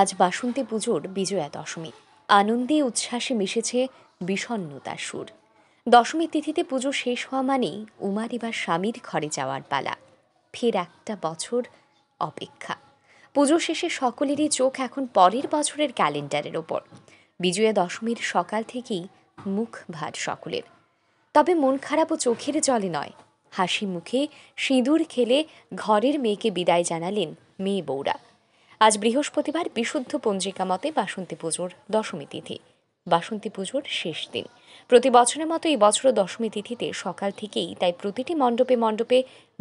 আজ বাসন্তী পুজোর বিজয়া দশমী আনন্দে উচ্ছ্বাসে মিশেছে বিষণ্নতার সুর দশমী তিথিতে পুজো শেষ হওয়া মানেই উমার এবার স্বামীর ঘরে যাওয়ার পালা ফের একটা বছর অপেক্ষা পুজো শেষে সকলেরই চোখ এখন পরের বছরের ক্যালেন্ডারের ওপর বিজয়া দশমীর সকাল থেকেই মুখ ভার সকলের তবে মন খারাপ ও চোখের জলে নয় হাসি মুখে সিঁদুর খেলে ঘরের মেয়েকে বিদায় জানালেন মেয়ে বৌরা আজ বৃহস্পতিবার বিশুদ্ধ পঞ্জিকা মতে বাসন্তী পুজোর দশমী তিথি বাসন্তী পুজোর শেষ দিন প্রতি বছরের মতো এই বছরও দশমী তিথিতে সকাল থেকেই তাই প্রতিটি মণ্ডপে মণ্ডপে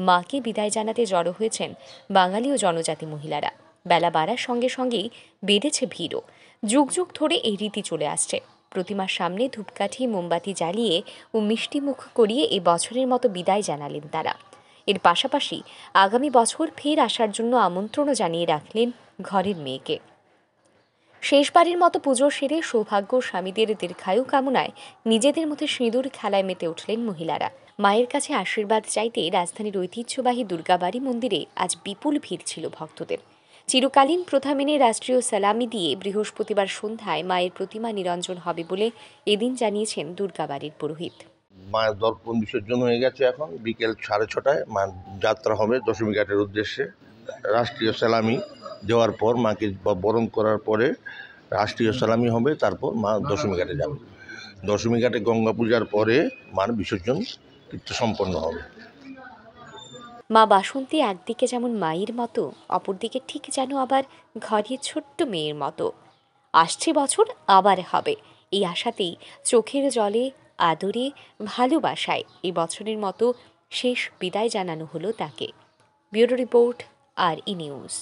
মাকে বিদায় জানাতে জড়ো হয়েছেন বাঙালি ও জনজাতি মহিলারা বেলা বাড়ার সঙ্গে সঙ্গেই বেড়েছে ভিড়ও যুগ যুগ ধরে এই রীতি চলে আসছে প্রতিমার সামনে ধূপকাঠি মোমবাতি জ্বালিয়ে ও মিষ্টিমুখ করিয়ে এ বছরের মতো বিদায় জানালেন তারা এর পাশাপাশি আগামী বছর ফের আসার জন্য আমন্ত্রণও জানিয়ে রাখলেন ঘরের মেয়েকে শেষবারের মতো পুজো সেরে সৌভাগ্য স্বামীদের দীর্ঘায়ু কামনায় নিজেদের মধ্যে সিঁদুর খেলায় মেতে উঠলেন মহিলারা মায়ের কাছে আশীর্বাদ চাইতে রাজধানীর ঐতিহ্যবাহী দুর্গাবাড়ি মন্দিরে আজ বিপুল ভিড় ছিল ভক্তদের চিরকালীন প্রথা মেনে রাষ্ট্রীয় সালামি দিয়ে বৃহস্পতিবার সন্ধ্যায় মায়ের প্রতিমা নিরঞ্জন হবে বলে এদিন জানিয়েছেন দুর্গাবাড়ির পুরোহিত মায়ের দর্পণ বিসর্জন হয়ে গেছে এখন বিকেল সাড়ে ছটায় মা যাত্রা হবে দশমী ঘাটের উদ্দেশ্যে রাষ্ট্রীয় সালামি দেওয়ার পর মাকে বরণ করার পরে রাষ্ট্রীয় সালামি হবে তারপর মা দশমীঘাটে যাবে দশমী ঘাটে গঙ্গা পূজার পরে মার বিসর্জন সম্পন্ন হবে মা বাসন্তী একদিকে যেমন মায়ের মতো অপরদিকে ঠিক যেন আবার ঘরে ছোট্ট মেয়ের মতো আসছে বছর আবার হবে এই আশাতেই চোখের জলে আদরে ভালোবাসায় এই বছরের মতো শেষ বিদায় জানানো হলো তাকে ব্যুরো রিপোর্ট আর ই নিউজ